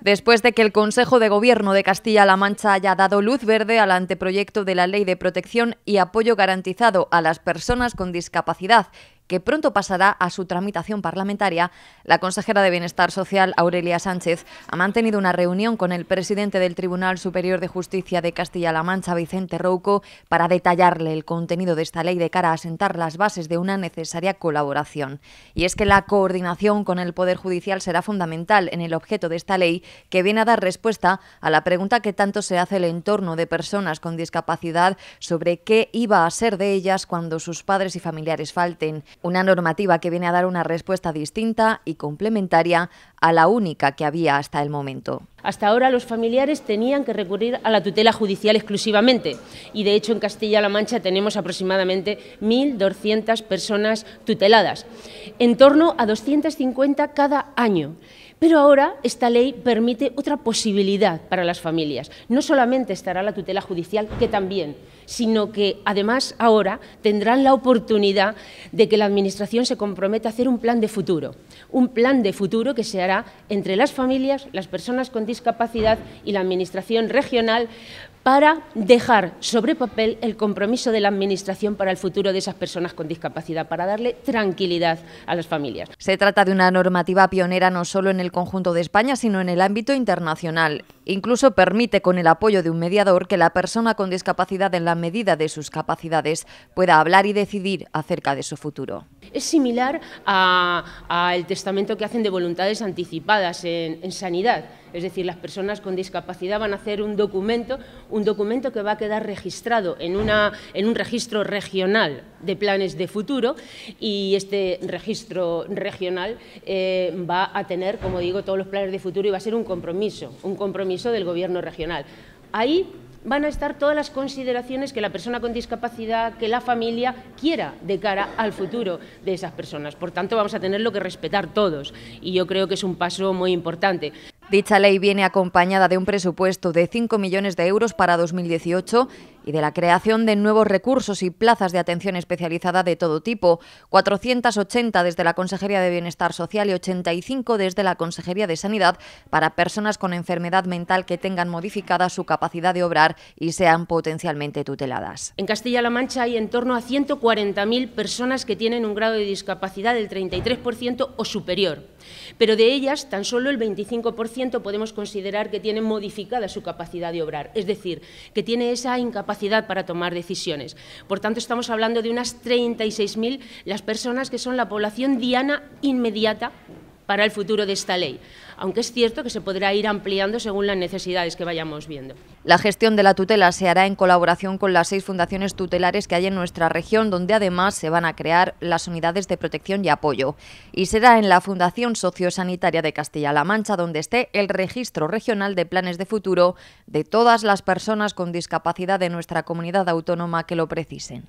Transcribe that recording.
Después de que el Consejo de Gobierno de Castilla-La Mancha haya dado luz verde al anteproyecto de la Ley de Protección y Apoyo Garantizado a las Personas con Discapacidad que pronto pasará a su tramitación parlamentaria, la consejera de Bienestar Social, Aurelia Sánchez, ha mantenido una reunión con el presidente del Tribunal Superior de Justicia de Castilla-La Mancha, Vicente Rouco, para detallarle el contenido de esta ley de cara a asentar las bases de una necesaria colaboración. Y es que la coordinación con el Poder Judicial será fundamental en el objeto de esta ley, que viene a dar respuesta a la pregunta que tanto se hace el entorno de personas con discapacidad sobre qué iba a ser de ellas cuando sus padres y familiares falten. Una normativa que viene a dar una respuesta distinta y complementaria a la única que había hasta el momento. Hasta ahora los familiares tenían que recurrir a la tutela judicial exclusivamente y de hecho en Castilla-La Mancha tenemos aproximadamente 1.200 personas tuteladas, en torno a 250 cada año. Pero ahora esta ley permite otra posibilidad para las familias. No solamente estará la tutela judicial, que también, sino que además ahora tendrán la oportunidad de que la Administración se comprometa a hacer un plan de futuro. Un plan de futuro que se hará entre las familias, las personas con discapacidad y la Administración regional para dejar sobre papel el compromiso de la Administración para el futuro de esas personas con discapacidad, para darle tranquilidad a las familias. Se trata de una normativa pionera no solo en el conjunto de España, sino en el ámbito internacional. Incluso permite, con el apoyo de un mediador, que la persona con discapacidad, en la medida de sus capacidades, pueda hablar y decidir acerca de su futuro. Es similar al testamento que hacen de voluntades anticipadas en, sanidad. Es decir, las personas con discapacidad van a hacer un documento, un documento que va a quedar registrado en, un registro regional de planes de futuro y este registro regional eh, va a tener, como digo, todos los planes de futuro y va a ser un compromiso, un compromiso del gobierno regional. Ahí van a estar todas las consideraciones que la persona con discapacidad, que la familia quiera de cara al futuro de esas personas. Por tanto, vamos a tenerlo que respetar todos y yo creo que es un paso muy importante. Dicha ley viene acompañada de un presupuesto de 5 millones de euros para 2018 y de la creación de nuevos recursos y plazas de atención especializada de todo tipo, 480 desde la Consejería de Bienestar Social y 85 desde la Consejería de Sanidad para personas con enfermedad mental que tengan modificada su capacidad de obrar y sean potencialmente tuteladas. En Castilla-La Mancha hay en torno a 140.000 personas que tienen un grado de discapacidad del 33% o superior, pero de ellas tan solo el 25% podemos considerar que tienen modificada su capacidad de obrar, es decir, que tiene esa incapacidad para tomar decisiones. Por tanto, estamos hablando de unas 36.000 las personas que son la población diana inmediata para el futuro de esta ley, aunque es cierto que se podrá ir ampliando según las necesidades que vayamos viendo. La gestión de la tutela se hará en colaboración con las seis fundaciones tutelares que hay en nuestra región, donde además se van a crear las unidades de protección y apoyo. Y será en la Fundación Sociosanitaria de Castilla-La Mancha donde esté el registro regional de planes de futuro de todas las personas con discapacidad de nuestra comunidad autónoma que lo precisen.